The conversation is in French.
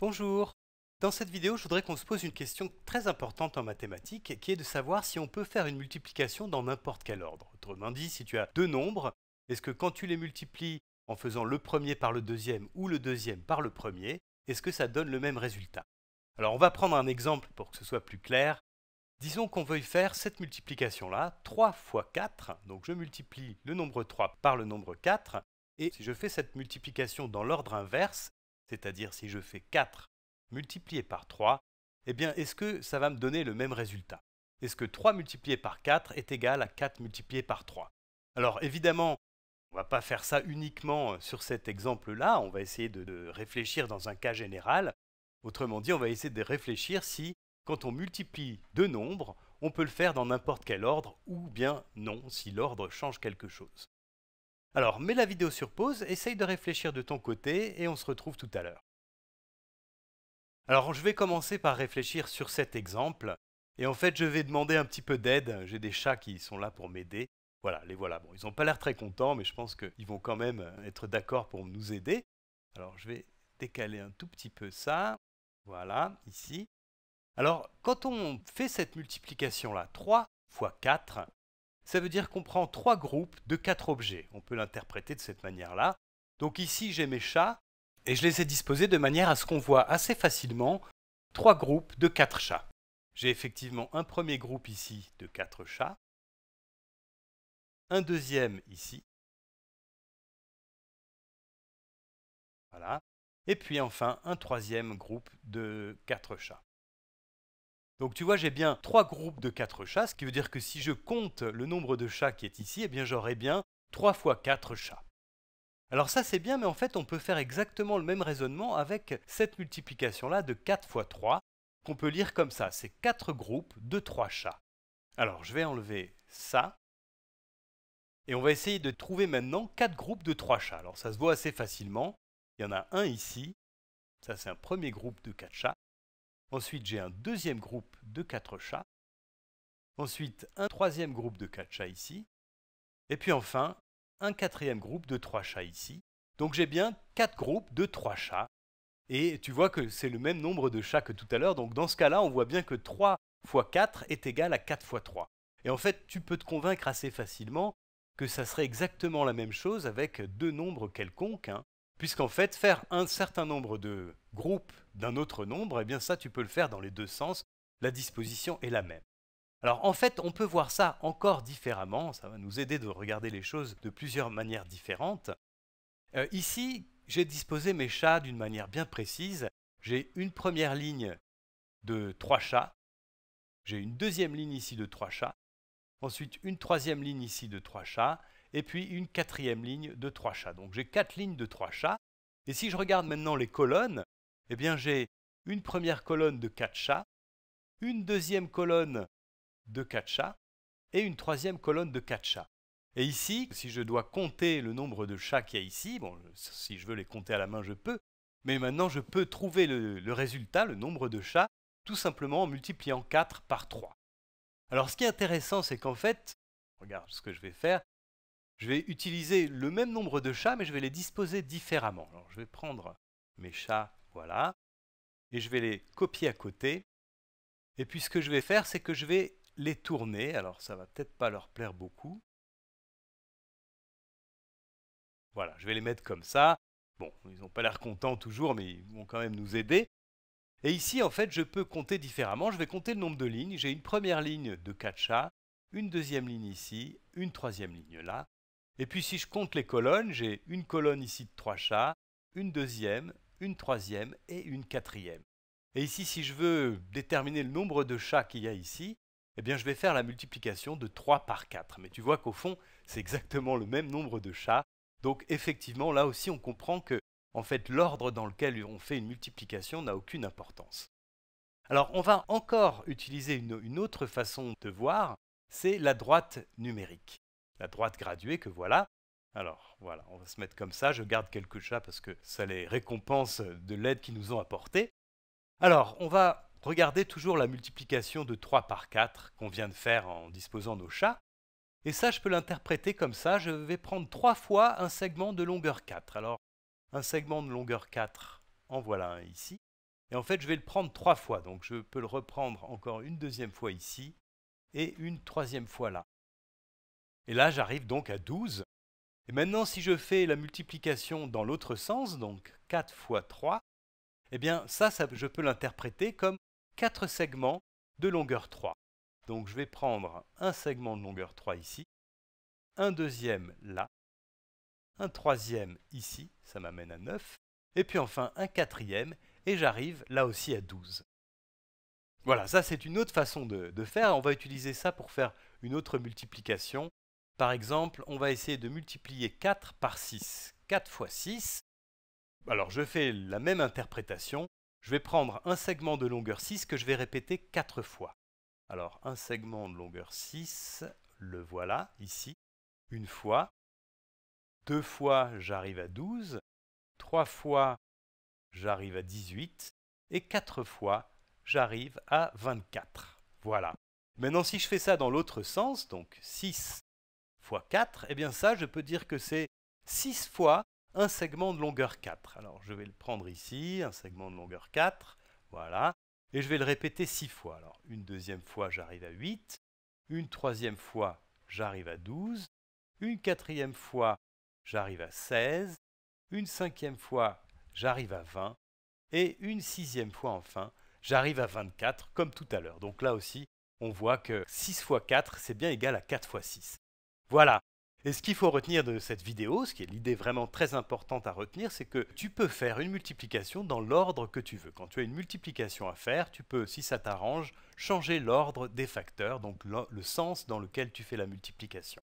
Bonjour Dans cette vidéo, je voudrais qu'on se pose une question très importante en mathématiques, qui est de savoir si on peut faire une multiplication dans n'importe quel ordre. Autrement dit, si tu as deux nombres, est-ce que quand tu les multiplies en faisant le premier par le deuxième ou le deuxième par le premier, est-ce que ça donne le même résultat Alors on va prendre un exemple pour que ce soit plus clair. Disons qu'on veuille faire cette multiplication-là, 3 fois 4, donc je multiplie le nombre 3 par le nombre 4, et si je fais cette multiplication dans l'ordre inverse, c'est-à-dire si je fais 4 multiplié par 3, eh bien est-ce que ça va me donner le même résultat Est-ce que 3 multiplié par 4 est égal à 4 multiplié par 3 Alors évidemment, on ne va pas faire ça uniquement euh, sur cet exemple-là, on va essayer de, réfléchir dans un cas général. Autrement dit, on va essayer de réfléchir si, quand on multiplie deux nombres, on peut le faire dans n'importe quel ordre, ou bien non, si l'ordre change quelque chose. Alors mets la vidéo sur pause, essaye de réfléchir de ton côté et on se retrouve tout à l'heure. Alors je vais commencer par réfléchir sur cet exemple et en fait je vais demander un petit peu d'aide, j'ai des chats qui sont là pour m'aider. Voilà, les voilà. Bon, ils n'ont pas l'air très contents, mais je pense qu'ils vont quand même être d'accord pour nous aider. Alors, je vais décaler un tout petit peu ça. Voilà, ici. Alors, quand on fait cette multiplication-là, 3 fois 4, ça veut dire qu'on prend trois groupes de quatre objets. On peut l'interpréter de cette manière-là. Donc ici, j'ai mes chats et je les ai disposés de manière à ce qu'on voit assez facilement trois groupes de quatre chats. J'ai effectivement un premier groupe ici de quatre chats, un deuxième ici, et puis enfin un troisième groupe de quatre chats. Donc tu vois, j'ai bien trois groupes de quatre chats, ce qui veut dire que si je compte le nombre de chats qui est ici, eh bien j'aurai bien 3 fois 4 chats. Alors ça c'est bien, mais en fait on peut faire exactement le même raisonnement avec cette multiplication-là de 4 fois 3, qu'on peut lire comme ça, c'est 4 groupes de 3 chats. Alors je vais enlever ça, et on va essayer de trouver maintenant 4 groupes de 3 chats. Alors ça se voit assez facilement, il y en a un ici, ça c'est un premier groupe de 4 chats, Ensuite, j'ai un deuxième groupe de 4 chats. Ensuite, un troisième groupe de 4 chats ici. Et puis enfin, un quatrième groupe de 3 chats ici. Donc j'ai bien 4 groupes de 3 chats. Et tu vois que c'est le même nombre de chats que tout à l'heure. Donc dans ce cas-là, on voit bien que 3 fois 4 est égal à 4 fois 3. Et en fait, tu peux te convaincre assez facilement que ça serait exactement la même chose avec deux nombres quelconques. Hein. Puisqu'en fait, faire un certain nombre de groupes d'un autre nombre, eh bien ça, tu peux le faire dans les deux sens, la disposition est la même. Alors en fait, on peut voir ça encore différemment, ça va nous aider de regarder les choses de plusieurs manières différentes. Euh, ici, j'ai disposé mes chats d'une manière bien précise. J'ai une première ligne de trois chats, j'ai une deuxième ligne ici de trois chats, ensuite une troisième ligne ici de trois chats, et puis une quatrième ligne de trois chats. Donc j'ai quatre lignes de trois chats. Et si je regarde maintenant les colonnes, eh bien j'ai une première colonne de quatre chats, une deuxième colonne de quatre chats et une troisième colonne de quatre chats. Et ici, si je dois compter le nombre de chats qu'il y a ici, si je veux les compter à la main, je peux, mais maintenant je peux trouver le, le résultat, le nombre de chats, tout simplement en multipliant 4 par 3. Alors ce qui est intéressant, c'est qu'en fait, regarde ce que je vais faire, je vais utiliser le même nombre de chats, mais je vais les disposer différemment. Alors, je vais prendre mes chats, voilà, et je vais les copier à côté. Et puis ce que je vais faire, c'est que je vais les tourner. Alors ça ne va peut-être pas leur plaire beaucoup. Voilà, je vais les mettre comme ça. Bon, ils n'ont pas l'air contents toujours, mais ils vont quand même nous aider. Et ici, en fait, je peux compter différemment. Je vais compter le nombre de lignes. J'ai une première ligne de 4 chats, une deuxième ligne ici, une troisième ligne là, et puis si je compte les colonnes, j'ai une colonne ici de trois chats, une deuxième, une troisième et une quatrième. Et ici, si je veux déterminer le nombre de chats qu'il y a ici, eh bien je vais faire la multiplication de 3 par 4. Mais tu vois qu'au fond, c'est exactement le même nombre de chats. Donc effectivement, là aussi, on comprend que en fait, l'ordre dans lequel on fait une multiplication n'a aucune importance. Alors, on va encore utiliser une, une autre façon de voir, c'est la droite numérique la droite graduée que voilà. Alors voilà, on va se mettre comme ça, je garde quelques chats parce que ça les récompense de l'aide qu'ils nous ont apportée. Alors, on va regarder toujours la multiplication de 3 par 4 qu'on vient de faire en disposant nos chats. Et ça, je peux l'interpréter comme ça, je vais prendre 3 fois un segment de longueur 4. Alors, un segment de longueur 4, en voilà un ici. Et en fait, je vais le prendre 3 fois, donc je peux le reprendre encore une deuxième fois ici et une troisième fois là. Et là, j'arrive donc à 12. Et maintenant, si je fais la multiplication dans l'autre sens, donc 4 fois 3, eh bien ça, je peux l'interpréter comme 4 segments de longueur 3. Donc je vais prendre un segment de longueur 3 ici, un deuxième là, un troisième ici, ça m'amène à 9, et puis enfin un quatrième, et j'arrive là aussi à 12. Voilà, ça c'est une autre façon de, faire, on va utiliser ça pour faire une autre multiplication par exemple, on va essayer de multiplier 4 par 6. 4 fois 6. Alors je fais la même interprétation. Je vais prendre un segment de longueur 6 que je vais répéter 4 fois. Alors un segment de longueur 6, le voilà ici, une fois. Deux fois, j'arrive à 12. Trois fois, j'arrive à 18. Et quatre fois, j'arrive à 24. Voilà. Maintenant, si je fais ça dans l'autre sens, donc 6 fois 4, eh bien ça, je peux dire que c'est 6 fois un segment de longueur 4. Alors je vais le prendre ici, un segment de longueur 4, voilà, et je vais le répéter 6 fois. Alors une deuxième fois, j'arrive à 8, une troisième fois, j'arrive à 12, une quatrième fois, j'arrive à 16, une cinquième fois, j'arrive à 20, et une sixième fois enfin, j'arrive à 24, comme tout à l'heure. Donc là aussi, on voit que 6 fois 4, c'est bien égal à 4 fois 6. Voilà. Et ce qu'il faut retenir de cette vidéo, ce qui est l'idée vraiment très importante à retenir, c'est que tu peux faire une multiplication dans l'ordre que tu veux. Quand tu as une multiplication à faire, tu peux, si ça t'arrange, changer l'ordre des facteurs, donc le sens dans lequel tu fais la multiplication.